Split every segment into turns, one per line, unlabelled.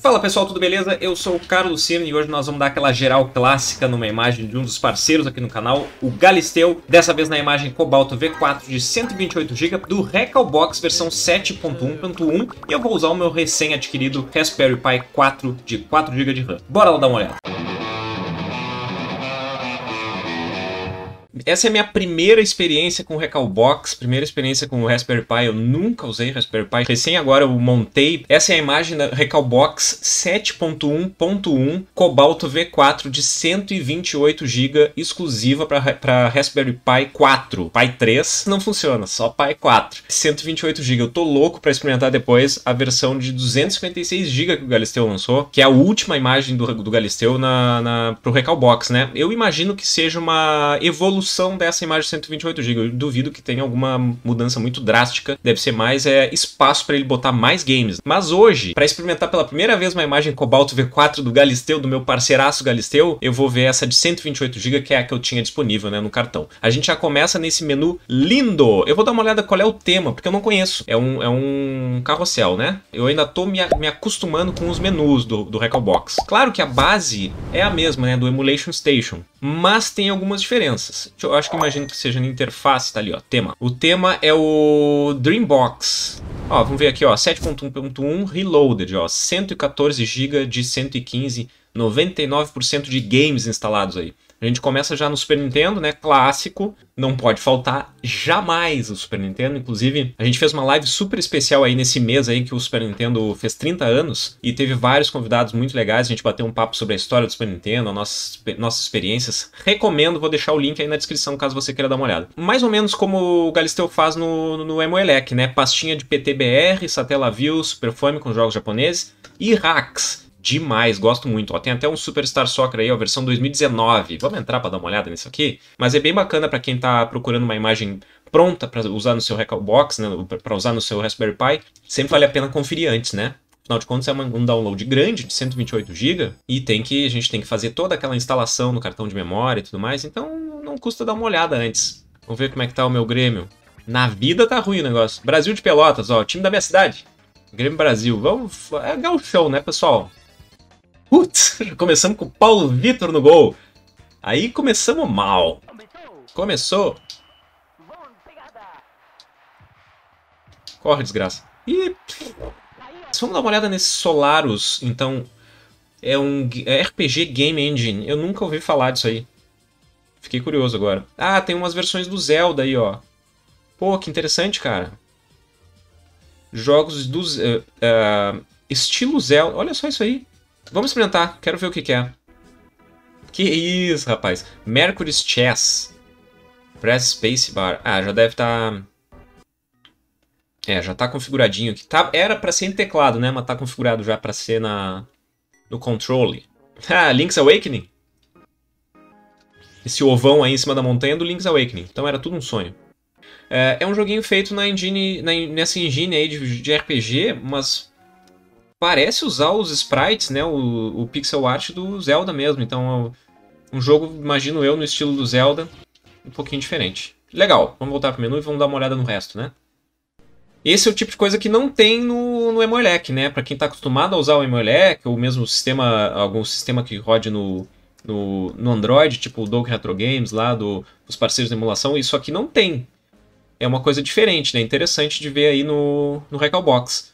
Fala pessoal, tudo beleza? Eu sou o Carlos Lucino e hoje nós vamos dar aquela geral clássica numa imagem de um dos parceiros aqui no canal, o Galisteu, dessa vez na imagem Cobalto V4 de 128GB do Recalbox versão 7.1.1 e eu vou usar o meu recém-adquirido Raspberry Pi 4 de 4GB de RAM. Bora lá dar uma olhada. essa é a minha primeira experiência com Recalbox, primeira experiência com Raspberry Pi. Eu nunca usei Raspberry Pi. Recém agora eu montei. Essa é a imagem da Recalbox 7.1.1 Cobalto V4 de 128 GB exclusiva para Raspberry Pi 4. Pi 3 não funciona, só Pi 4. 128 GB. Eu tô louco para experimentar depois a versão de 256 GB que o Galisteu lançou, que é a última imagem do, do Galisteu na, na, pro Recalbox, né? Eu imagino que seja uma evolução dessa imagem de 128 GB. Eu duvido que tenha alguma mudança muito drástica. Deve ser mais é, espaço para ele botar mais games. Mas hoje, para experimentar pela primeira vez uma imagem Cobalt V4 do Galisteu, do meu parceiraço Galisteu, eu vou ver essa de 128 GB, que é a que eu tinha disponível né, no cartão. A gente já começa nesse menu lindo. Eu vou dar uma olhada qual é o tema, porque eu não conheço. É um, é um carrossel, né? Eu ainda tô me, me acostumando com os menus do, do Recalbox. Claro que a base é a mesma, né? Do Emulation Station. Mas tem algumas diferenças. Deixa eu eu acho que imagino que seja na interface, tá ali, ó, tema. O tema é o Dreambox. Ó, vamos ver aqui, ó, 7.1.1 Reloaded, ó, 114 GB de 115, 99% de games instalados aí. A gente começa já no Super Nintendo, né? Clássico, não pode faltar jamais o Super Nintendo. Inclusive, a gente fez uma live super especial aí nesse mês aí que o Super Nintendo fez 30 anos e teve vários convidados muito legais. A gente bateu um papo sobre a história do Super Nintendo, nossas, nossas experiências. Recomendo, vou deixar o link aí na descrição caso você queira dar uma olhada. Mais ou menos como o Galisteu faz no, no Emoelec, né? Pastinha de PTBR, Satellaview, Super Fome com jogos japoneses e hacks demais, gosto muito. Ó, tem até um Superstar Soccer aí, a versão 2019. Vamos entrar para dar uma olhada nisso aqui? Mas é bem bacana para quem tá procurando uma imagem pronta para usar no seu Recalbox, né, para usar no seu Raspberry Pi. Sempre vale a pena conferir antes, né? Afinal de contas, é um download grande de 128 GB e tem que a gente tem que fazer toda aquela instalação no cartão de memória e tudo mais, então não custa dar uma olhada antes. Vamos ver como é que tá o meu Grêmio. Na vida tá ruim o negócio. Brasil de Pelotas, ó, time da minha cidade. Grêmio Brasil. Vamos, é galchão, né, pessoal? Putz, começamos com o Paulo Vitor no gol. Aí começamos mal. Começou. Corre, desgraça. E... Vamos dar uma olhada nesse Solarus, então. É um é RPG Game Engine. Eu nunca ouvi falar disso aí. Fiquei curioso agora. Ah, tem umas versões do Zelda aí, ó. Pô, que interessante, cara. Jogos do Uh, eh, uh, eh, estilo Zelda. Olha só isso aí. Vamos experimentar, quero ver o que, que é. Que isso, rapaz. Mercury's Chess. Press Space Bar. Ah, já deve estar... Tá... É, já está configuradinho aqui. Tá... Era para ser em teclado, né? Mas está configurado já para ser na... no controle. Ah, Link's Awakening. Esse ovão aí em cima da montanha é do Link's Awakening. Então era tudo um sonho. É, é um joguinho feito na engine, na, nessa engine aí de, de RPG, mas parece usar os sprites, né, o, o pixel art do Zelda mesmo. Então, um jogo, imagino eu, no estilo do Zelda, um pouquinho diferente. Legal, vamos voltar pro menu e vamos dar uma olhada no resto, né? Esse é o tipo de coisa que não tem no, no Emolec, né? Para quem está acostumado a usar o Emolec, ou mesmo sistema, algum sistema que rode no, no, no Android, tipo o Dog Retro Games lá, do, dos parceiros de emulação, isso aqui não tem. É uma coisa diferente, né? Interessante de ver aí no, no Recalbox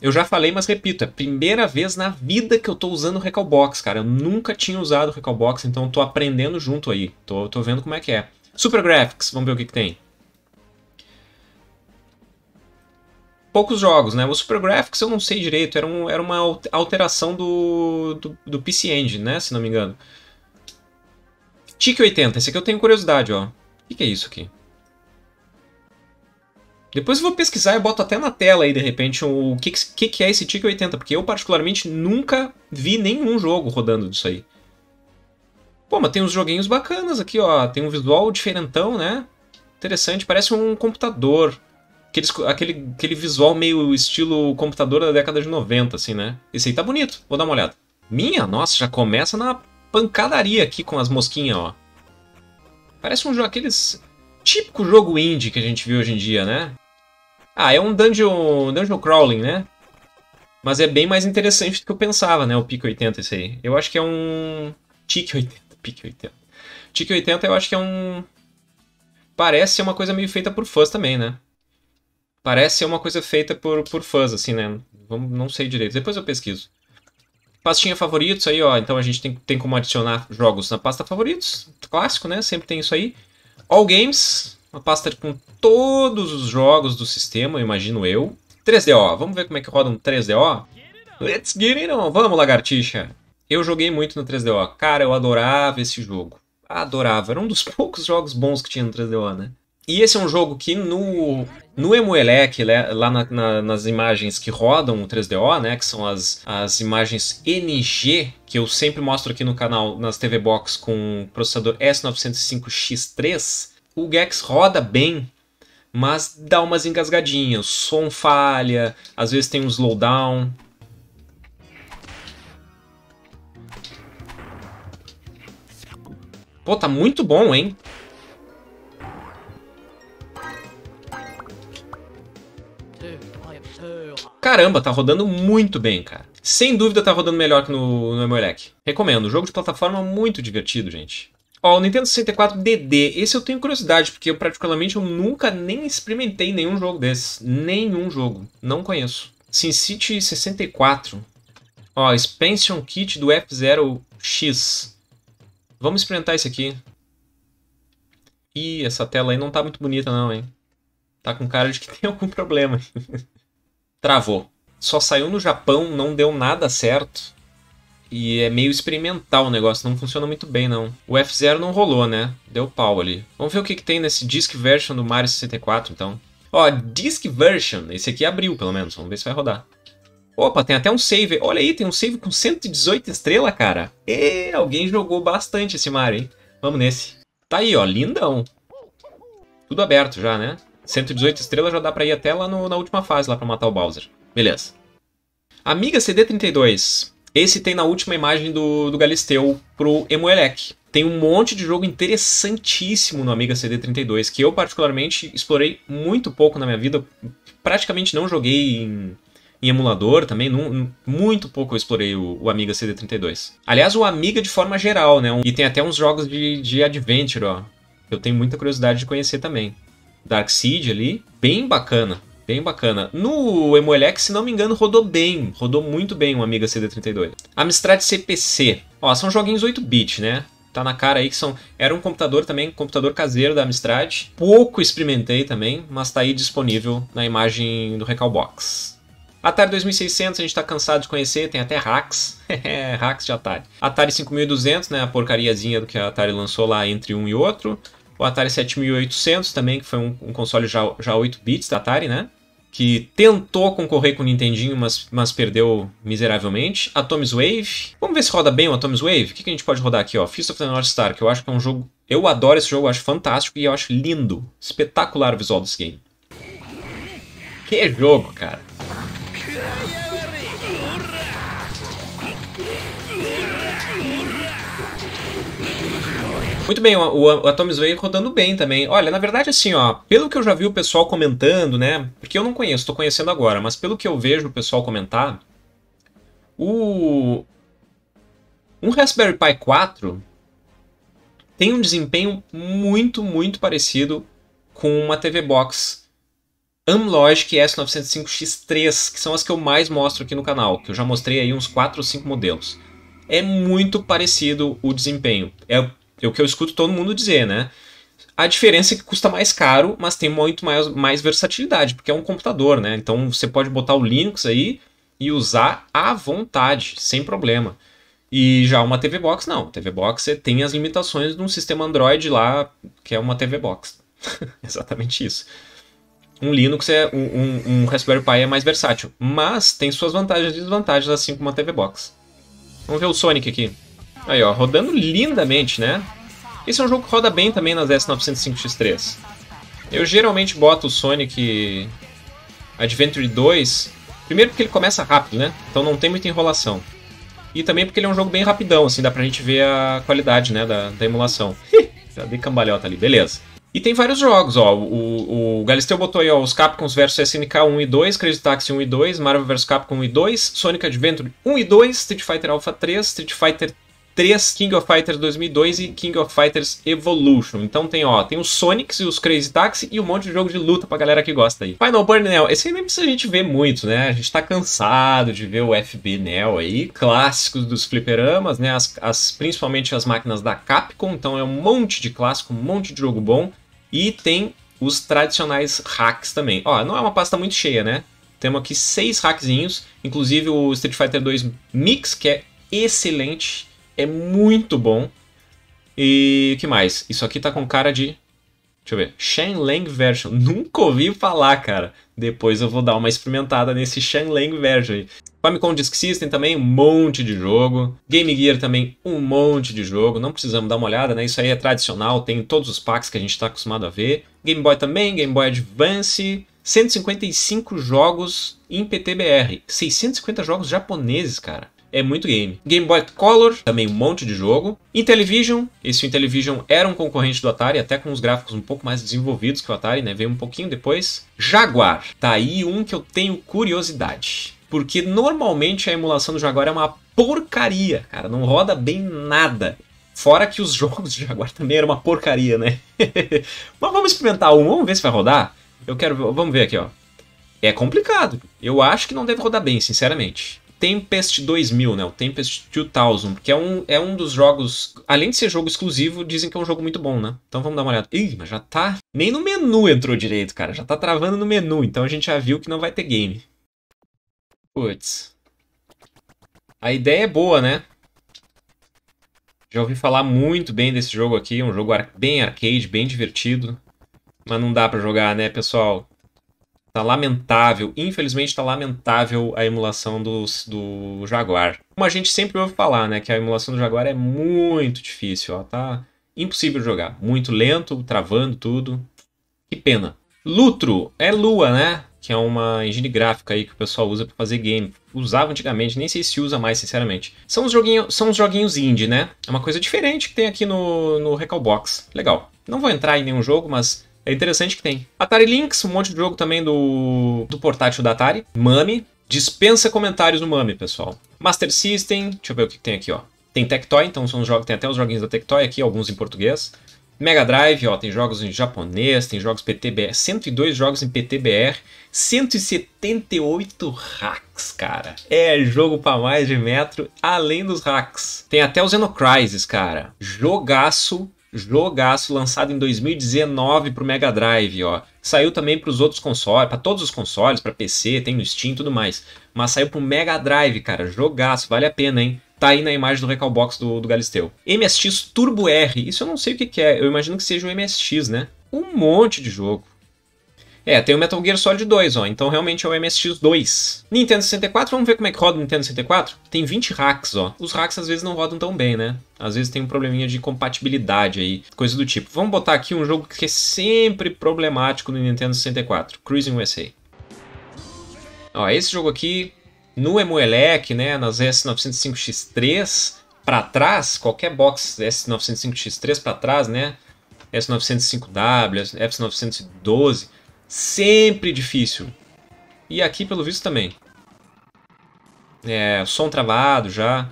eu já falei, mas repito, é a primeira vez na vida que eu tô usando o Recalbox, cara. Eu nunca tinha usado o Recalbox, então tô aprendendo junto aí. Tô, tô vendo como é que é. Super Graphics, vamos ver o que, que tem. Poucos jogos, né? O Super Graphics eu não sei direito, era, um, era uma alteração do, do, do PC Engine, né? Se não me engano. TIC 80, esse aqui eu tenho curiosidade, ó. O que, que é isso aqui? Depois eu vou pesquisar e boto até na tela aí, de repente, o que, que, que é esse Tic 80, porque eu particularmente nunca vi nenhum jogo rodando disso aí. Pô, mas tem uns joguinhos bacanas aqui, ó. Tem um visual diferentão, né? Interessante, parece um computador. Aqueles, aquele, aquele visual meio estilo computador da década de 90, assim, né? Esse aí tá bonito, vou dar uma olhada. Minha, nossa, já começa na pancadaria aqui com as mosquinhas, ó. Parece um jogo, aqueles, típico jogo indie que a gente vê hoje em dia, né? Ah, é um dungeon, dungeon crawling, né? Mas é bem mais interessante do que eu pensava, né? O Pico 80 esse aí. Eu acho que é um... Tique 80, Pique 80. Tique 80 eu acho que é um... Parece ser uma coisa meio feita por fãs também, né? Parece ser uma coisa feita por, por fãs, assim, né? Vamos, não sei direito. Depois eu pesquiso. Pastinha favoritos aí, ó. Então a gente tem, tem como adicionar jogos na pasta favoritos. Clássico, né? Sempre tem isso aí. All Games, uma pasta com todos os jogos do sistema, imagino eu. 3DO, vamos ver como é que roda um 3DO? Let's get it on! Vamos, lagartixa! Eu joguei muito no 3DO. Cara, eu adorava esse jogo. Adorava. Era um dos poucos jogos bons que tinha no 3DO, né? E esse é um jogo que no no Emuelec, né, lá na, na, nas imagens que rodam o 3DO, né, que são as, as imagens NG, que eu sempre mostro aqui no canal nas TV Box com processador S905X3, o Gex roda bem, mas dá umas engasgadinhas, o som falha, às vezes tem um slowdown, Pô, tá muito bom, hein? caramba, tá rodando muito bem, cara. Sem dúvida tá rodando melhor que no, no Emolec. Recomendo, jogo de plataforma muito divertido, gente. Ó, o Nintendo 64 DD, esse eu tenho curiosidade, porque eu particularmente eu nunca nem experimentei nenhum jogo desses. Nenhum jogo, não conheço. SimCity 64. Ó, Expansion Kit do F0X. Vamos experimentar esse aqui. Ih, essa tela aí não tá muito bonita não, hein? Tá com cara de que tem algum problema travou. Só saiu no Japão, não deu nada certo. E é meio experimental o negócio, não funciona muito bem não. O F0 não rolou, né? Deu pau ali. Vamos ver o que, que tem nesse disc version do Mario 64 então. Ó, disc version, esse aqui abriu pelo menos, vamos ver se vai rodar. Opa, tem até um save. Olha aí, tem um save com 118 estrela, cara. E alguém jogou bastante esse Mario, hein? Vamos nesse. Tá aí, ó, lindão. Tudo aberto já, né? 118 estrelas já dá pra ir até lá no, na última fase, lá pra matar o Bowser. Beleza. Amiga CD32. Esse tem na última imagem do, do Galisteu pro Emuelec. Tem um monte de jogo interessantíssimo no Amiga CD32, que eu particularmente explorei muito pouco na minha vida. Praticamente não joguei em, em emulador também, num, muito pouco eu explorei o, o, Amiga CD32. Aliás, o Amiga de forma geral, né? E tem até uns jogos de, de Adventure, ó. Eu tenho muita curiosidade de conhecer também. Darkseid ali. Bem bacana. Bem bacana. No Emolec, se não me engano, rodou bem. Rodou muito bem o Amiga CD32. Amstrad CPC. Ó, são joguinhos 8-bit, né? Tá na cara aí que são. Era um computador também, computador caseiro da Amstrad. Pouco experimentei também, mas tá aí disponível na imagem do Recalbox. Atari 2600, a gente tá cansado de conhecer, tem até hacks. hacks de Atari. Atari 5200, né? A porcariazinha do que a Atari lançou lá entre um e outro o Atari 7800 também, que foi um, um console já, já 8 bits da Atari, né? Que tentou concorrer com o Nintendinho, mas, mas perdeu miseravelmente. Atomic Wave. Vamos ver se roda bem o Atomic Wave. O que, que a gente pode rodar aqui, ó? Fist of the North Star, que eu acho que é um jogo... Eu adoro esse jogo, acho fantástico e eu acho lindo. Espetacular o visual desse game. Que jogo, cara! Muito bem, o, o Atomic rodando bem também. Olha, na verdade, assim, ó, pelo que eu já vi o pessoal comentando, né? Porque eu não conheço, tô conhecendo agora, mas pelo que eu vejo o pessoal comentar, o. Um Raspberry Pi 4 tem um desempenho muito, muito parecido com uma TV Box Amlogic S905X3, que são as que eu mais mostro aqui no canal, que eu já mostrei aí uns 4 ou 5 modelos. É muito parecido o desempenho. É é o que eu escuto todo mundo dizer, né? A diferença é que custa mais caro, mas tem muito mais, mais versatilidade, porque é um computador, né? Então você pode botar o Linux aí e usar à vontade, sem problema. E já uma TV Box, não. TV Box você tem as limitações de um sistema Android lá, que é uma TV Box. Exatamente isso. Um Linux é. um, um, Raspberry Pi é mais versátil. Mas tem suas vantagens e desvantagens, assim como uma TV Box. Vamos ver o Sonic aqui. Aí, ó, rodando lindamente, né? Esse é um jogo que roda bem também nas S905X3. Eu geralmente boto o Sonic Adventure 2, primeiro porque ele começa rápido, né? Então não tem muita enrolação. E também porque ele é um jogo bem rapidão, assim, dá pra gente ver a qualidade, né, da, da emulação. Já dei cambalhota ali, beleza. E tem vários jogos, ó. O, o Galisteu botou aí, ó, os Capcoms vs SNK 1 e 2, Crazy Taxi 1 e 2, Marvel vs Capcom 1 e 2, Sonic Adventure 1 e 2, Street Fighter Alpha 3, Street Fighter 3 King of Fighters 2002 e King of Fighters Evolution. Então tem, ó, tem os Sonics e os Crazy Taxi e um monte de jogo de luta pra galera que gosta aí. Final Burn Neo, esse aí nem precisa a gente ver muito, né? A gente tá cansado de ver o FB Neo aí, clássicos dos fliperamas, né? As, as, principalmente as máquinas da Capcom, então é um monte de clássico, um monte de jogo bom. E tem os tradicionais hacks também. Ó, não é uma pasta muito cheia, né? Temos aqui seis hackzinhos, inclusive o Street Fighter 2 Mix, que é excelente, é muito bom. E que mais? Isso aqui tá com cara de. Deixa eu ver. Shenlang Version. Nunca ouvi falar, cara. Depois eu vou dar uma experimentada nesse Shenlang Version aí. Famicom Disk System também, um monte de jogo. Game Gear também, um monte de jogo. Não precisamos dar uma olhada, né? Isso aí é tradicional, tem todos os packs que a gente está acostumado a ver. Game Boy também, Game Boy Advance. 155 jogos em PTBR. 650 jogos japoneses, cara é muito game. Game Boy Color, também um monte de jogo. Intellivision, esse Intellivision era um concorrente do Atari, até com os gráficos um pouco mais desenvolvidos que o Atari, né? Veio um pouquinho depois. Jaguar, tá aí um que eu tenho curiosidade. Porque normalmente a emulação do Jaguar é uma porcaria, cara, não roda bem nada. Fora que os jogos de Jaguar também eram uma porcaria, né? Mas vamos experimentar um, vamos ver se vai rodar. Eu quero, vamos ver aqui, ó. É complicado. Eu acho que não deve rodar bem, sinceramente. Tempest 2000, né? O Tempest 2000, que é um, é um dos jogos, além de ser jogo exclusivo, dizem que é um jogo muito bom, né? Então vamos dar uma olhada. Ih, mas já tá. Nem no menu entrou direito, cara. Já tá travando no menu, então a gente já viu que não vai ter game. Puts. A ideia é boa, né? Já ouvi falar muito bem desse jogo aqui, um jogo ar bem arcade, bem divertido. Mas não dá para jogar, né, pessoal? Tá lamentável, infelizmente tá lamentável a emulação dos, do Jaguar. Como a gente sempre ouve falar, né, que a emulação do Jaguar é muito difícil, ó, tá impossível jogar. Muito lento, travando tudo. Que pena. Lutro é Lua, né? Que é uma engine gráfica aí que o pessoal usa para fazer game. Usava antigamente, nem sei se usa mais, sinceramente. São os joguinhos, são os joguinhos indie, né? É uma coisa diferente que tem aqui no, no Recalbox. Legal. Não vou entrar em nenhum jogo, mas é interessante que tem. Atari Lynx, um monte de jogo também do, do portátil da Atari. Mami. Dispensa comentários no Mami, pessoal. Master System. Deixa eu ver o que tem aqui, ó. Tem Tectoy, então são jogos, tem até os joguinhos da Tectoy aqui, alguns em português. Mega Drive, ó, tem jogos em japonês, tem jogos PTBR, 102 jogos em PTBR, 178 hacks, cara. É jogo para mais de metro, além dos hacks. Tem até os Xenocrisis, cara. Jogaço Jogaço lançado em 2019 pro Mega Drive, ó. Saiu também para os outros consoles, para todos os consoles, para PC, tem no Steam e tudo mais. Mas saiu pro Mega Drive, cara. Jogaço, vale a pena, hein? Tá aí na imagem do Recalbox do, do Galisteu. MSX Turbo R. Isso eu não sei o que, que é. Eu imagino que seja um MSX, né? Um monte de jogo. É, tem o Metal Gear Solid 2, ó. Então realmente é o MSX2. Nintendo 64, vamos ver como é que roda o Nintendo 64? Tem 20 hacks, ó. Os hacks às vezes não rodam tão bem, né? Às vezes tem um probleminha de compatibilidade aí, coisa do tipo. Vamos botar aqui um jogo que é sempre problemático no Nintendo 64, Cruising USA. Ó, esse jogo aqui, no Emuelec, né, nas S905X3, para trás, qualquer box S905X3 para trás, né, S905W, S912, Sempre difícil. E aqui, pelo visto, também. É, som travado já.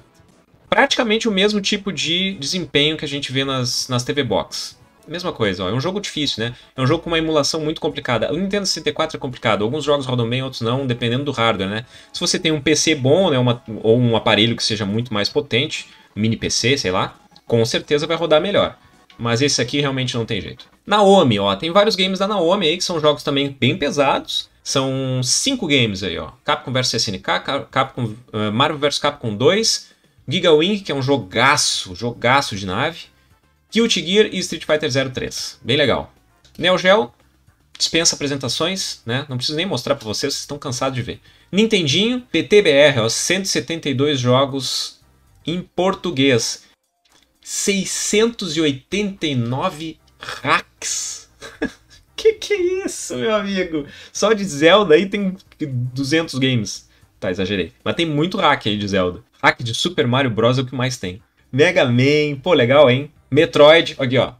Praticamente o mesmo tipo de desempenho que a gente vê nas, nas TV Box. Mesma coisa, ó. é um jogo difícil, né? É um jogo com uma emulação muito complicada. O Nintendo 64 é complicado, alguns jogos rodam bem, outros não, dependendo do hardware, né? Se você tem um PC bom, né, uma, ou um aparelho que seja muito mais potente, mini PC, sei lá, com certeza vai rodar melhor. Mas esse aqui realmente não tem jeito. Naomi, ó, tem vários games da Naomi aí que são jogos também bem pesados. São cinco games aí, ó. Capcom vs SNK, Capcom, uh, Marvel vs Capcom 2, Giga Wing, que é um jogaço, jogaço de nave, Guilty Gear e Street Fighter 03. Bem legal. Neo Geo dispensa apresentações, né? Não preciso nem mostrar para vocês, vocês estão cansados de ver. Nintendinho, PTBR, ó, 172 jogos em português. 689 hacks. que que é isso, meu amigo? Só de Zelda aí tem 200 games. Tá, exagerei. Mas tem muito hack aí de Zelda. Hack de Super Mario Bros. é o que mais tem. Mega Man, pô, legal, hein? Metroid, aqui ó,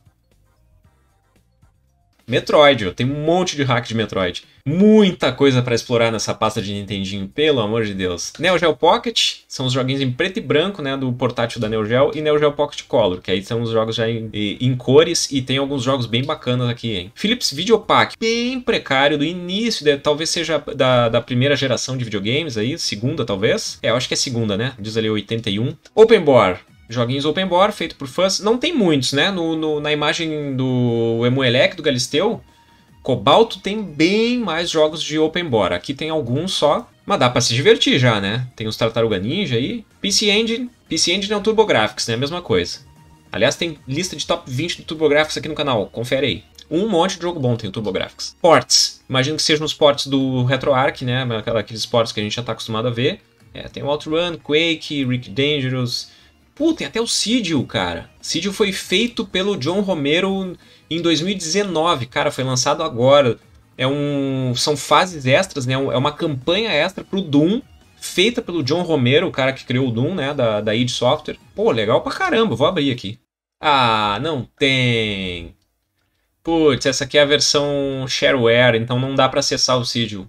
Metroid, eu tenho um monte de hack de Metroid. Muita coisa para explorar nessa pasta de Nintendinho, pelo amor de Deus. Neo Geo Pocket são os joguinhos em preto e branco, né, do portátil da Neo Geo e Neo Geo Pocket Color, que aí são os jogos já em, em cores e tem alguns jogos bem bacanas aqui, hein. Philips Videopack, bem precário do início, de, talvez seja da, da primeira geração de videogames aí, segunda talvez. É, eu acho que é segunda, né? Diz ali 81. Open Board, Joguinhos open board, feito por fãs. Não tem muitos, né? No, no na imagem do Emuelec, do Galisteu, Cobalto tem bem mais jogos de open board. Aqui tem alguns só, mas dá pra se divertir já, né? Tem os Tartaruga Ninja aí. PC Engine, PC Engine é o TurboGrafx, né? A mesma coisa. Aliás, tem lista de top 20 do TurboGrafx aqui no canal, confere aí. Um monte de jogo bom tem o TurboGrafx. Ports. Imagino que sejam os ports do RetroArch, né? Aqueles ports que a gente já tá acostumado a ver. É, tem o Outrun, Quake, Rick Dangerous, Pô, tem até o Sidio, cara. Sidio foi feito pelo John Romero em 2019, cara, foi lançado agora. É um, são fases extras, né? É uma campanha extra pro Doom, feita pelo John Romero, o cara que criou o Doom, né? Da, da id Software. Pô, legal pra caramba, vou abrir aqui. Ah, não tem. Putz, essa aqui é a versão shareware, então não dá para acessar o Sidio.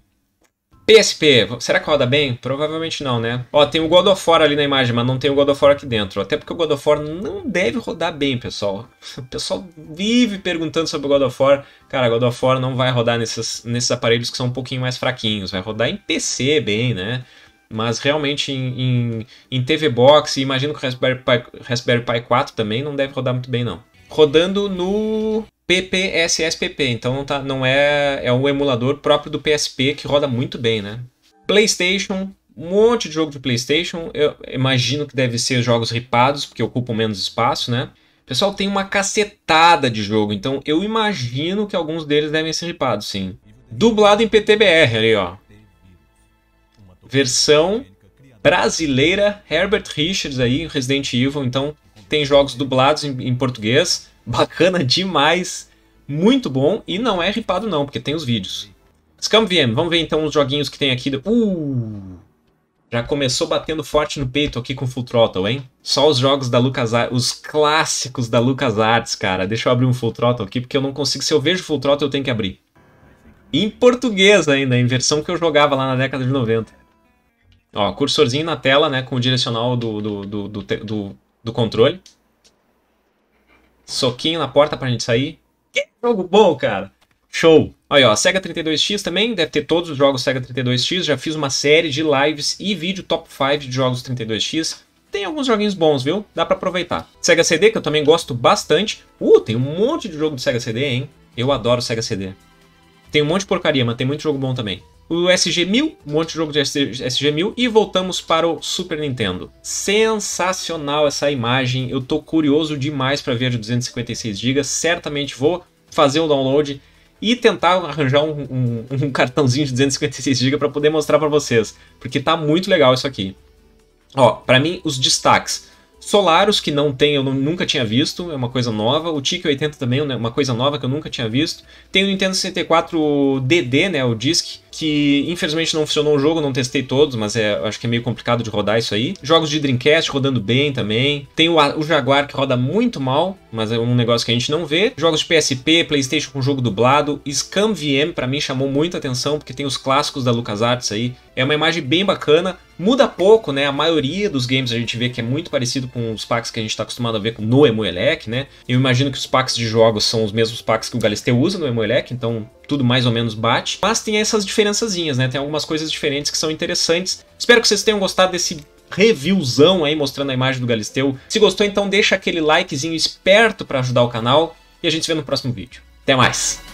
PSP, será que roda bem? Provavelmente não, né? Ó, tem o God of War ali na imagem, mas não tem o God of War aqui dentro. Até porque o God of War não deve rodar bem, pessoal. O pessoal vive perguntando sobre o God of War. Cara, God of War não vai rodar nesses, nesses aparelhos que são um pouquinho mais fraquinhos. Vai rodar em PC bem, né? Mas realmente em, em, em TV Box, e imagino que o Raspberry Pi, Raspberry Pi 4 também não deve rodar muito bem, não. Rodando no PPSSPP, então não, tá, não é, é um emulador próprio do PSP que roda muito bem, né? PlayStation, um monte de jogo de PlayStation, eu imagino que deve ser jogos ripados, porque ocupam menos espaço, né? pessoal tem uma cacetada de jogo, então eu imagino que alguns deles devem ser ripados, sim. Dublado em PTBR ali, ó. Versão brasileira, Herbert Richards aí, Resident Evil, então tem jogos dublados em, em português, bacana demais, muito bom e não é ripado não, porque tem os vídeos. Scam VM, vamos ver então os joguinhos que tem aqui. Do... Uh! Já começou batendo forte no peito aqui com Full Throttle, hein? Só os jogos da LucasArts, os clássicos da LucasArts, cara. Deixa eu abrir um Full Throttle aqui, porque eu não consigo. Se eu vejo Full Throttle, eu tenho que abrir. Em português ainda, em versão que eu jogava lá na década de 90. Ó, cursorzinho na tela, né, com o direcional do, do, do, do, do controle. Soquinho na porta pra gente sair. Que jogo bom, cara. Show. Aí, ó, Sega 32X também, deve ter todos os jogos Sega 32X. Já fiz uma série de lives e vídeo top 5 de jogos 32X. Tem alguns joguinhos bons, viu? Dá para aproveitar. Sega CD, que eu também gosto bastante. Uh, tem um monte de jogo de Sega CD, hein? Eu adoro Sega CD. Tem um monte de porcaria, mas tem muito jogo bom também o SG-1000, um monte de jogo de SG-1000 e voltamos para o Super Nintendo. Sensacional essa imagem, eu tô curioso demais para ver de 256 GB, certamente vou fazer o download e tentar arranjar um, um, um cartãozinho de 256 GB para poder mostrar para vocês, porque tá muito legal isso aqui. Ó, para mim os destaques Solaros, que não tem, eu não, nunca tinha visto, é uma coisa nova. O TIC 80 também né, uma coisa nova que eu nunca tinha visto. Tem o Nintendo 64 DD, né, o disc, que infelizmente não funcionou o jogo, não testei todos, mas é, acho que é meio complicado de rodar isso aí. Jogos de Dreamcast rodando bem também. Tem o, o Jaguar que roda muito mal, mas é um negócio que a gente não vê. Jogos de PSP, PlayStation com jogo dublado. Scam VM, para mim, chamou muita atenção, porque tem os clássicos da LucasArts aí, é uma imagem bem bacana, muda pouco, né? A maioria dos games a gente vê que é muito parecido com os packs que a gente está acostumado a ver no Emuelec, né? Eu imagino que os packs de jogos são os mesmos packs que o Galisteu usa no Emuelec, então tudo mais ou menos bate. Mas tem essas diferençazinhas, né? Tem algumas coisas diferentes que são interessantes. Espero que vocês tenham gostado desse reviewzão aí mostrando a imagem do Galisteu. Se gostou, então deixa aquele likezinho esperto para ajudar o canal e a gente se vê no próximo vídeo. Até mais!